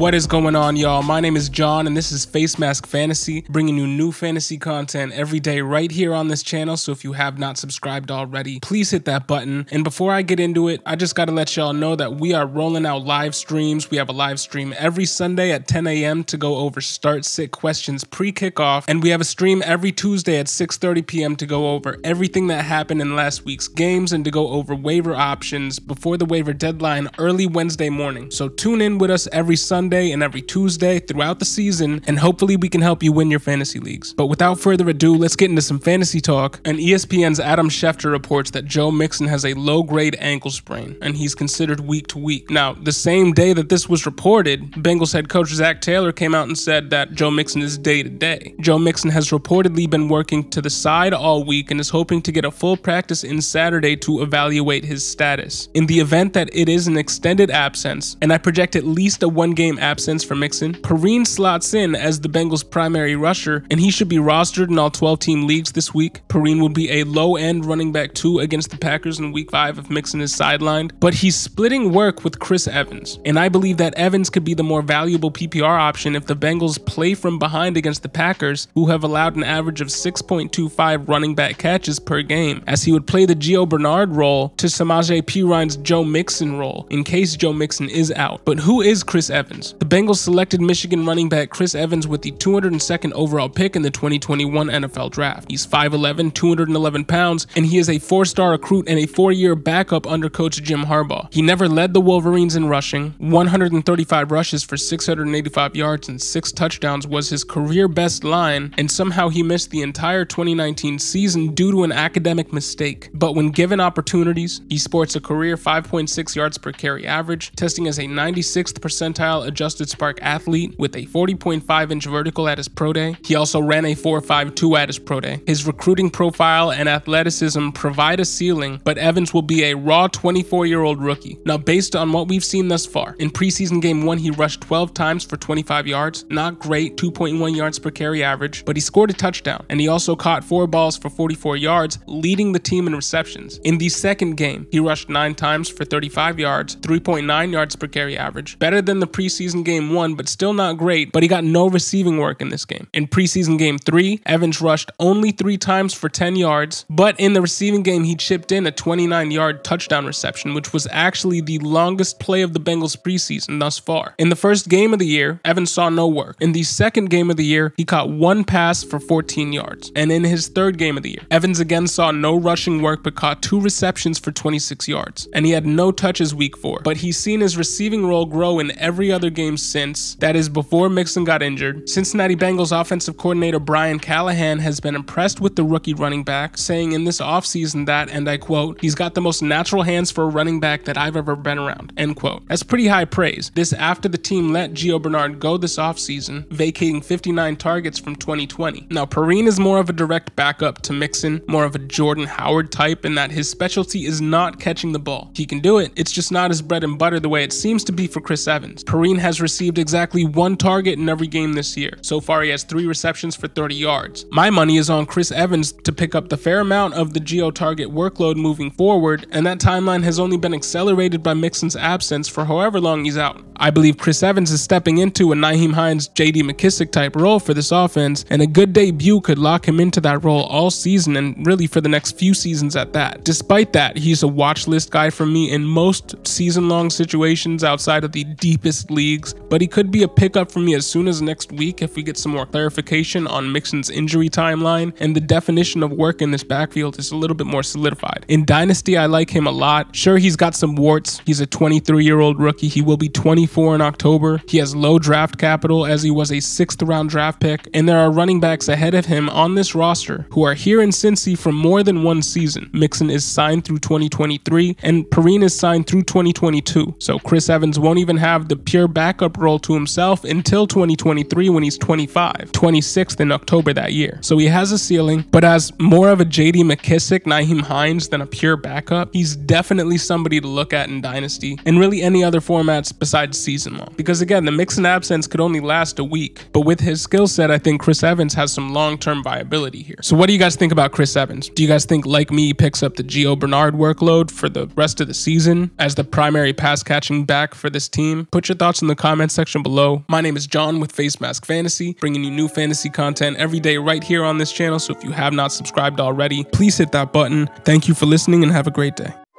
What is going on, y'all? My name is John, and this is Face Mask Fantasy, bringing you new fantasy content every day right here on this channel. So if you have not subscribed already, please hit that button. And before I get into it, I just got to let y'all know that we are rolling out live streams. We have a live stream every Sunday at 10 a.m. to go over start sit questions pre kickoff, and we have a stream every Tuesday at 6:30 p.m. to go over everything that happened in last week's games and to go over waiver options before the waiver deadline early Wednesday morning. So tune in with us every Sunday Monday and every Tuesday throughout the season, and hopefully we can help you win your fantasy leagues. But without further ado, let's get into some fantasy talk. And ESPN's Adam Schefter reports that Joe Mixon has a low grade ankle sprain and he's considered week to week. Now, the same day that this was reported, Bengals head coach Zach Taylor came out and said that Joe Mixon is day to day. Joe Mixon has reportedly been working to the side all week and is hoping to get a full practice in Saturday to evaluate his status. In the event that it is an extended absence, and I project at least a one game absence for Mixon. Perrine slots in as the Bengals' primary rusher, and he should be rostered in all 12 team leagues this week. Perrine would be a low end running back two against the Packers in week five if Mixon is sidelined, but he's splitting work with Chris Evans, and I believe that Evans could be the more valuable PPR option if the Bengals play from behind against the Packers, who have allowed an average of 6.25 running back catches per game, as he would play the Gio Bernard role to Samaje Pirine's Joe Mixon role in case Joe Mixon is out. But who is Chris Evans? The Bengals selected Michigan running back Chris Evans with the 202nd overall pick in the 2021 NFL Draft. He's 5'11, 211 pounds, and he is a four star recruit and a four year backup under coach Jim Harbaugh. He never led the Wolverines in rushing. 135 rushes for 685 yards and six touchdowns was his career best line, and somehow he missed the entire 2019 season due to an academic mistake. But when given opportunities, he sports a career 5.6 yards per carry average, testing as a 96th percentile adjusted spark athlete with a 40.5 inch vertical at his pro day. He also ran a 4.52 at his pro day. His recruiting profile and athleticism provide a ceiling, but Evans will be a raw 24 year old rookie. Now, based on what we've seen thus far, in preseason game one, he rushed 12 times for 25 yards. Not great, 2.1 yards per carry average, but he scored a touchdown and he also caught four balls for 44 yards, leading the team in receptions. In the second game, he rushed nine times for 35 yards, 3.9 yards per carry average, better than the preseason preseason game one, but still not great, but he got no receiving work in this game. In preseason game three, Evans rushed only three times for 10 yards, but in the receiving game, he chipped in a 29 yard touchdown reception, which was actually the longest play of the Bengals preseason thus far. In the first game of the year, Evans saw no work. In the second game of the year, he caught one pass for 14 yards. And in his third game of the year, Evans again saw no rushing work but caught two receptions for 26 yards. And he had no touches week four, but he's seen his receiving role grow in every other games since. That is before Mixon got injured. Cincinnati Bengals offensive coordinator Brian Callahan has been impressed with the rookie running back, saying in this offseason that, and I quote, he's got the most natural hands for a running back that I've ever been around, end quote. That's pretty high praise. This after the team let Gio Bernard go this offseason, vacating 59 targets from 2020. Now, Perrine is more of a direct backup to Mixon, more of a Jordan Howard type, in that his specialty is not catching the ball. He can do it, it's just not his bread and butter the way it seems to be for Chris Evans. Perrine has received exactly one target in every game this year. So far, he has three receptions for 30 yards. My money is on Chris Evans to pick up the fair amount of the geo target workload moving forward, and that timeline has only been accelerated by Mixon's absence for however long he's out. I believe Chris Evans is stepping into a Naheem Hines, JD McKissick type role for this offense, and a good debut could lock him into that role all season and really for the next few seasons at that. Despite that, he's a watch list guy for me in most season long situations outside of the deepest league leagues, but he could be a pickup for me as soon as next week if we get some more clarification on Mixon's injury timeline and the definition of work in this backfield is a little bit more solidified. In Dynasty, I like him a lot. Sure, he's got some warts. He's a 23 year old rookie. He will be 24 in October. He has low draft capital as he was a sixth round draft pick, and there are running backs ahead of him on this roster who are here in Cincy for more than one season. Mixon is signed through 2023, and Perrine is signed through 2022. So Chris Evans won't even have the pure back backup role to himself until 2023 when he's 25, 26th in October that year. So he has a ceiling, but as more of a JD McKissick, Naheem Hines than a pure backup, he's definitely somebody to look at in Dynasty and really any other formats besides season long. Because again, the mix and absence could only last a week, but with his skill set, I think Chris Evans has some long term viability here. So, what do you guys think about Chris Evans? Do you guys think, like me, he picks up the Gio Bernard workload for the rest of the season as the primary pass catching back for this team? Put your thoughts in the the comments section below. My name is John with Face Mask Fantasy, bringing you new fantasy content every day right here on this channel. So if you have not subscribed already, please hit that button. Thank you for listening and have a great day.